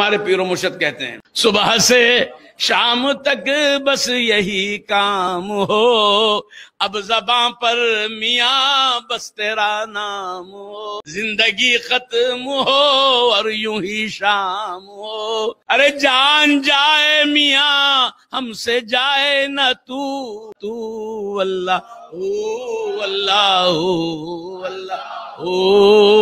हमारे पीर मुर्शद कहते हैं सुबह से शाम तक बस यही काम हो अब जबा पर मिया बस तेरा नाम हो जिंदगी खत्म हो और यू ही शाम हो अरे जान जाए मिया हमसे जाए ना तू तू अल्लाह ओ अल्लाह ओ अल्लाह ओ